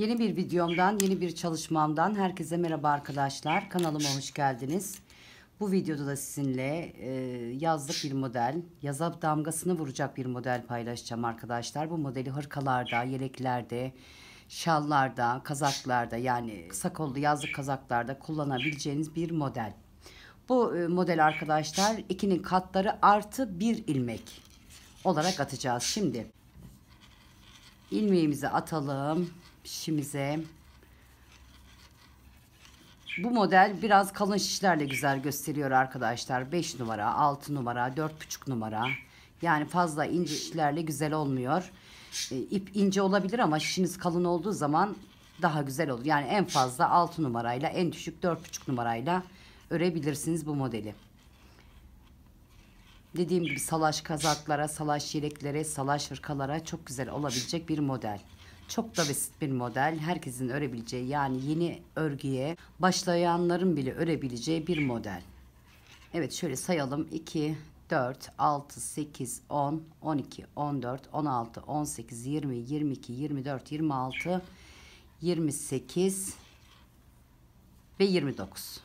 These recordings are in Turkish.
Yeni bir videomdan, yeni bir çalışmamdan herkese merhaba arkadaşlar. Kanalıma hoş geldiniz. Bu videoda da sizinle e, yazlık bir model, yaza damgasını vuracak bir model paylaşacağım arkadaşlar. Bu modeli hırkalarda, yeleklerde, şallarda, kazaklarda yani kısa kollu yazlık kazaklarda kullanabileceğiniz bir model. Bu e, model arkadaşlar ikinin katları artı bir ilmek olarak atacağız. Şimdi ilmeğimizi atalım. Şimize Bu model biraz kalın şişlerle güzel gösteriyor arkadaşlar. 5 numara, 6 numara, 4,5 numara. Yani fazla ince şişlerle güzel olmuyor. E, ip ince olabilir ama şişiniz kalın olduğu zaman daha güzel olur. Yani en fazla 6 numarayla en düşük 4,5 numarayla örebilirsiniz bu modeli. Dediğim gibi salaş kazaklara, salaş yeleklere, salaş hırkalara çok güzel olabilecek bir model. Çok da basit bir model. Herkesin örebileceği yani yeni örgüye başlayanların bile örebileceği bir model. Evet şöyle sayalım. 2, 4, 6, 8, 10, 12, 14, 16, 18, 20, 22, 24, 26, 28 ve 29.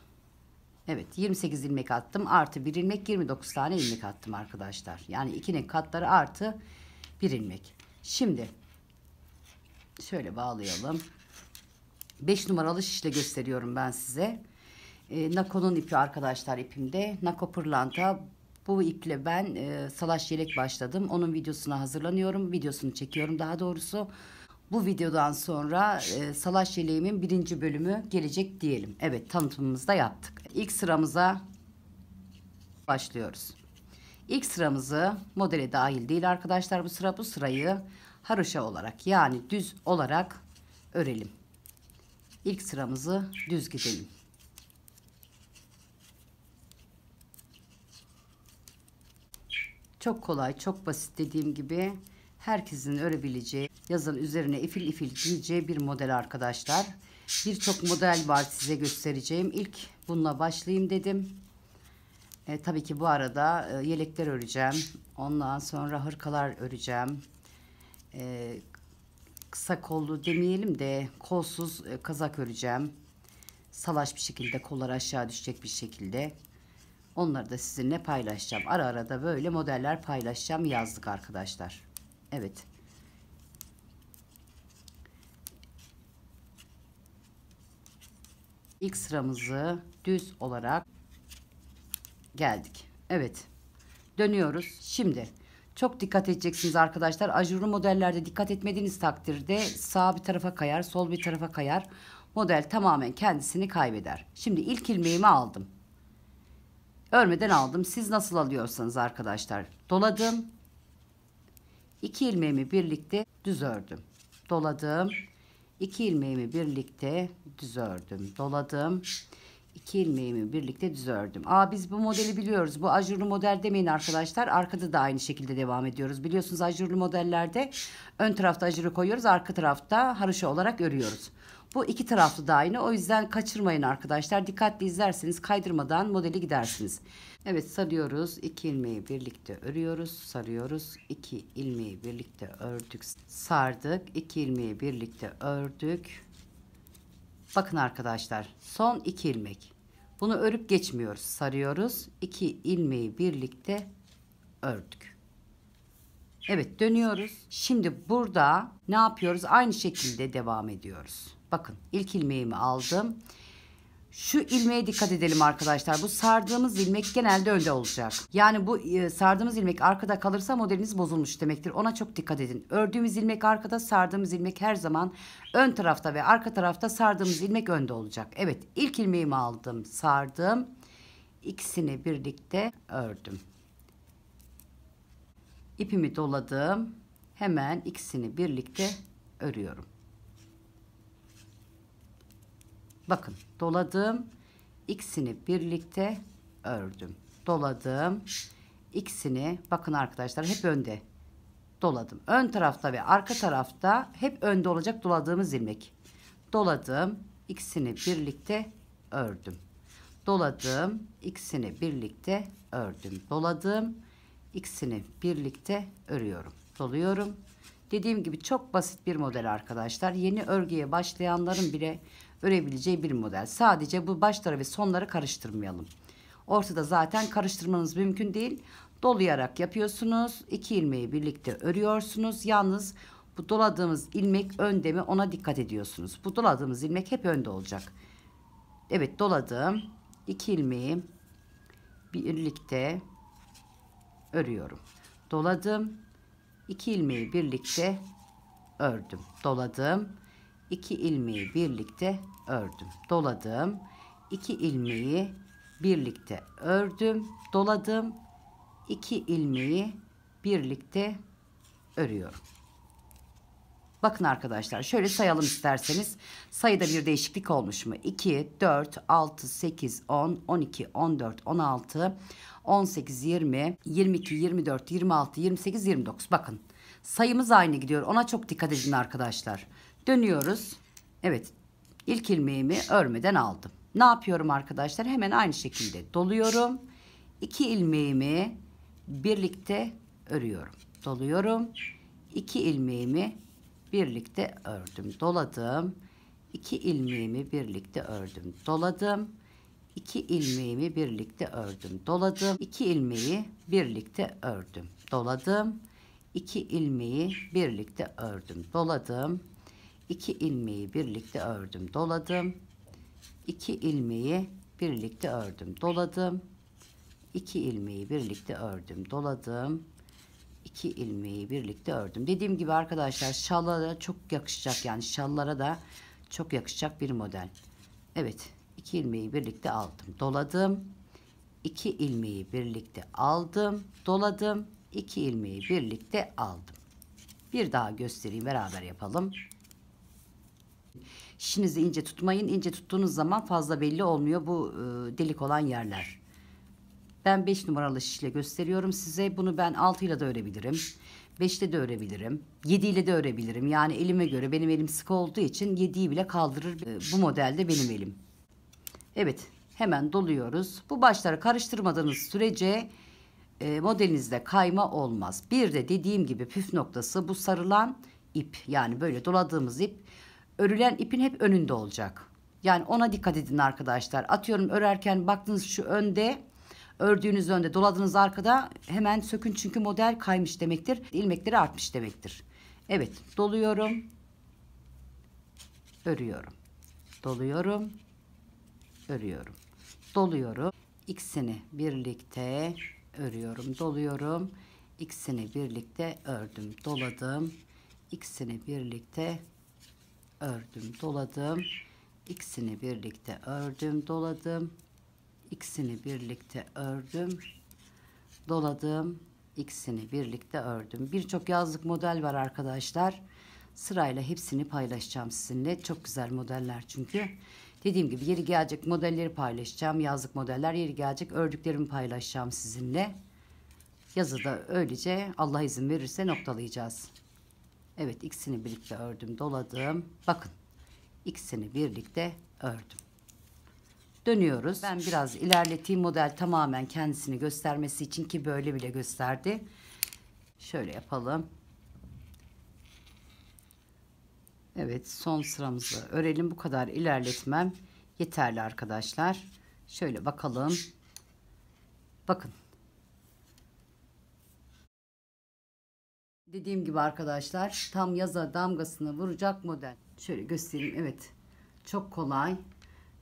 Evet 28 ilmek attım artı 1 ilmek 29 tane ilmek attım arkadaşlar. Yani 2'nin katları artı 1 ilmek. Şimdi Şöyle bağlayalım. 5 numaralı şişle gösteriyorum ben size. E, Nako'nun ipi arkadaşlar ipimde. Nako pırlanta. Bu iple ben e, salaş yelek başladım. Onun videosuna hazırlanıyorum. Videosunu çekiyorum daha doğrusu. Bu videodan sonra e, salaş yeleğimin birinci bölümü gelecek diyelim. Evet tanıtımımızı da yaptık. İlk sıramıza başlıyoruz. İlk sıramızı modele dahil değil arkadaşlar bu sıra. Bu sırayı haroşa olarak yani düz olarak örelim. İlk sıramızı düz gidelim. Çok kolay, çok basit dediğim gibi herkesin örebileceği, yazın üzerine ifil ifil giyeceği bir model arkadaşlar. Birçok model var size göstereceğim. İlk bununla başlayayım dedim. E, tabii ki bu arada e, yelekler öreceğim. Ondan sonra hırkalar öreceğim e, kısa kollu demeyelim de kolsuz e, kazak öreceğim. Salaş bir şekilde kollar aşağı düşecek bir şekilde. Onları da sizinle paylaşacağım. Ara ara da böyle modeller paylaşacağım yazdık arkadaşlar. Evet. İlk sıramızı düz olarak geldik. Evet. Dönüyoruz. Şimdi çok dikkat edeceksiniz arkadaşlar. Ajurlu modellerde dikkat etmediğiniz takdirde sağ bir tarafa kayar, sol bir tarafa kayar. Model tamamen kendisini kaybeder. Şimdi ilk ilmeğimi aldım. Örmeden aldım. Siz nasıl alıyorsanız arkadaşlar. Doladım. İki ilmeğimi birlikte düz ördüm. Doladım. İki ilmeğimi birlikte düz ördüm. Doladım iki ilmeğimi birlikte düz ördüm. Aa biz bu modeli biliyoruz. Bu ajurlu model demeyin arkadaşlar. Arkada da aynı şekilde devam ediyoruz. Biliyorsunuz ajurlu modellerde ön tarafta ajuru koyuyoruz. Arka tarafta haroşa olarak örüyoruz. Bu iki taraflı da aynı. O yüzden kaçırmayın arkadaşlar. Dikkatli izlerseniz kaydırmadan modeli gidersiniz. Evet sarıyoruz. iki ilmeği birlikte örüyoruz. Sarıyoruz. iki ilmeği birlikte ördük. Sardık. iki ilmeği birlikte ördük. Bakın arkadaşlar son iki ilmek. Bunu örüp geçmiyoruz. Sarıyoruz. İki ilmeği birlikte ördük. Evet dönüyoruz. Şimdi burada ne yapıyoruz? Aynı şekilde devam ediyoruz. Bakın ilk ilmeğimi aldım. Şu ilmeğe dikkat edelim arkadaşlar. Bu sardığımız ilmek genelde önde olacak. Yani bu e, sardığımız ilmek arkada kalırsa modeliniz bozulmuş demektir. Ona çok dikkat edin. Ördüğümüz ilmek arkada, sardığımız ilmek her zaman ön tarafta ve arka tarafta sardığımız ilmek önde olacak. Evet, ilk ilmeğimi aldım, sardım. İkisini birlikte ördüm. İpimi doladım. Hemen ikisini birlikte örüyorum. Bakın doladım. ikisini birlikte ördüm. Doladım. ikisini bakın arkadaşlar hep önde doladım. Ön tarafta ve arka tarafta hep önde olacak doladığımız ilmek. Doladım. ikisini birlikte ördüm. Doladım. ikisini birlikte ördüm. Doladım. ikisini birlikte örüyorum. Doluyorum. Dediğim gibi çok basit bir model arkadaşlar. Yeni örgüye başlayanların bile örebileceği bir model. Sadece bu başlara ve sonlara karıştırmayalım. Ortada zaten karıştırmanız mümkün değil. Dolayarak yapıyorsunuz. İki ilmeği birlikte örüyorsunuz. Yalnız bu doladığımız ilmek önde mi ona dikkat ediyorsunuz. Bu doladığımız ilmek hep önde olacak. Evet doladım. İki ilmeği birlikte örüyorum. Doladım. İki ilmeği birlikte ördüm. Doladım. 2 ilmeği birlikte ördüm. Doladım. 2 ilmeği birlikte ördüm. Doladım. 2 ilmeği birlikte örüyorum. Bakın arkadaşlar şöyle sayalım isterseniz. Sayıda bir değişiklik olmuş mu? 2, 4, 6, 8, 10, 12, 14, 16, 18, 20, 22, 24, 26, 28, 29. Bakın sayımız aynı gidiyor. Ona çok dikkat edin arkadaşlar. Dönüyoruz. Evet. ilk ilmeğimi örmeden aldım. Ne yapıyorum arkadaşlar? Hemen aynı şekilde doluyorum. İki ilmeğimi birlikte örüyorum. Doluyorum. İki ilmeğimi birlikte ördüm. Doladım. İki ilmeğimi birlikte ördüm. Doladım. İki ilmeğimi birlikte ördüm. Doladım. İki ilmeği birlikte ördüm. Doladım. İki ilmeği birlikte ördüm. Doladım. 2 ilmeği birlikte ördüm doladım 2 ilmeği birlikte ördüm doladım 2 ilmeği birlikte ördüm doladım 2 ilmeği birlikte ördüm dediğim gibi arkadaşlar şallara çok yakışacak yani şallara da çok yakışacak bir model Evet 2 ilmeği birlikte aldım doladım 2 ilmeği birlikte aldım doladım 2 ilmeği birlikte aldım bir daha göstereyim beraber yapalım Şişinizi ince tutmayın. İnce tuttuğunuz zaman fazla belli olmuyor bu e, delik olan yerler. Ben 5 numaralı şişle gösteriyorum size. Bunu ben 6 ile de örebilirim. 5 ile de örebilirim. 7 ile de örebilirim. Yani elime göre benim elim sıkı olduğu için 7'yi bile kaldırır. E, bu modelde benim elim. Evet hemen doluyoruz. Bu başları karıştırmadığınız sürece e, modelinizde kayma olmaz. Bir de dediğim gibi püf noktası bu sarılan ip. Yani böyle doladığımız ip örülen ipin hep önünde olacak. Yani ona dikkat edin arkadaşlar. Atıyorum örerken baktınız şu önde ördüğünüz önde doladınız arkada hemen sökün çünkü model kaymış demektir. İlmekleri artmış demektir. Evet doluyorum. Örüyorum. Doluyorum. Örüyorum. Doluyorum. İkisini birlikte örüyorum. Doluyorum. İkisini birlikte ördüm. Doladım. İkisini birlikte ördüm doladım ikisini birlikte ördüm doladım ikisini birlikte ördüm doladım ikisini birlikte ördüm birçok yazlık model var arkadaşlar sırayla hepsini paylaşacağım sizinle çok güzel modeller çünkü dediğim gibi yeri gelecek modelleri paylaşacağım yazlık modeller yeri gelecek ördüklerimi paylaşacağım sizinle yazıda öylece Allah izin verirse noktalayacağız. Evet ikisini birlikte ördüm doladım. Bakın ikisini birlikte ördüm. Dönüyoruz. Ben biraz ilerleteyim model tamamen kendisini göstermesi için ki böyle bile gösterdi. Şöyle yapalım. Evet son sıramızı örelim. Bu kadar ilerletmem yeterli arkadaşlar. Şöyle bakalım. Bakın Dediğim gibi arkadaşlar tam yaza damgasını vuracak model. Şöyle göstereyim evet. Çok kolay.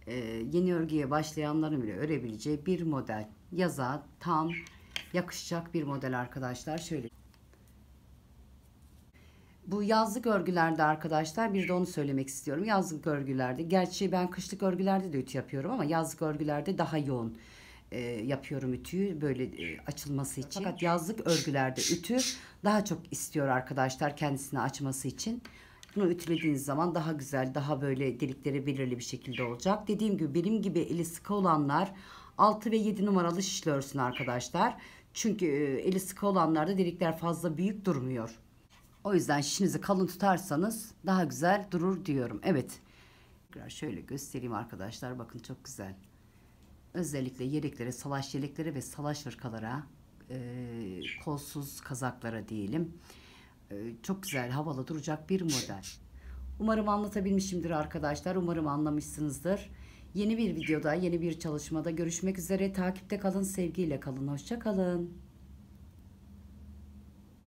Ee, yeni örgüye başlayanların bile örebileceği bir model. Yaza tam yakışacak bir model arkadaşlar. Şöyle. Bu yazlık örgülerde arkadaşlar bir de onu söylemek istiyorum. Yazlık örgülerde gerçi ben kışlık örgülerde de ütü yapıyorum ama yazlık örgülerde daha yoğun. E, yapıyorum ütüyü böyle e, açılması için. Fakat yazlık örgülerde ütü daha çok istiyor arkadaşlar kendisini açması için. Bunu ütülediğiniz zaman daha güzel, daha böyle delikleri belirli bir şekilde olacak. Dediğim gibi benim gibi eli sıkı olanlar 6 ve 7 numaralı şişle örsün arkadaşlar. Çünkü e, eli sıkı olanlarda delikler fazla büyük durmuyor. O yüzden şişinizi kalın tutarsanız daha güzel durur diyorum. Evet. Tekrar şöyle göstereyim arkadaşlar. Bakın çok güzel özellikle yeleklere, salaş yeleklere ve salaş hırkalara, e, kolsuz kazaklara diyelim. E, çok güzel, havalı duracak bir model. Umarım anlatabilmişimdir arkadaşlar. Umarım anlamışsınızdır. Yeni bir videoda, yeni bir çalışmada görüşmek üzere. Takipte kalın, sevgiyle kalın. Hoşça kalın.